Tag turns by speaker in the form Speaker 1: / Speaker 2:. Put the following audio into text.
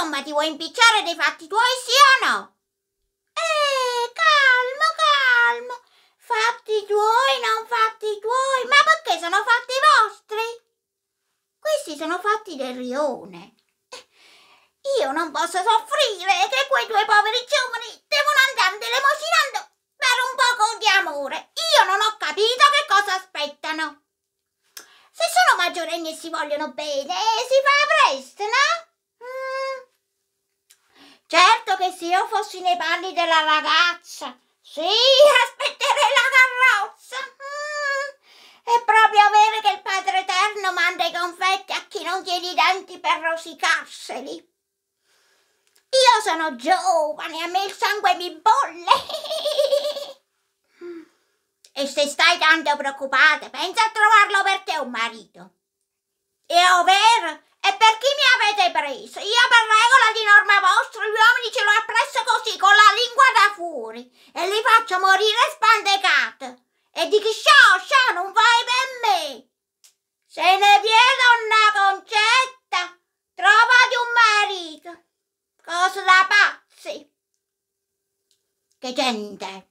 Speaker 1: Insomma, ti vuoi impicciare dei fatti tuoi, sì o no? Eh, calmo, calmo. Fatti tuoi, non fatti tuoi. Ma perché sono fatti vostri? Questi sono fatti del rione. Io non posso soffrire che quei due poveri giovani devono andare elemocinando per un poco di amore. Io non ho capito che cosa aspettano. Se sono maggiorenni e si vogliono bene, eh, si fa presto, no? se io fossi nei panni della ragazza, sì, aspetterei la carrozza. Mm. È proprio vero che il Padre Eterno manda i confetti a chi non tiene i denti per rosicarseli. Io sono giovane, a me il sangue mi bolle. e se stai tanto preoccupata, pensa a trovarlo per te un marito. È vero? fuori e li faccio morire spandecat. E dici sciò, sciò, non vai per me. Se ne viene una concetta, trovati un marito. Cosa da pazzi. Che gente!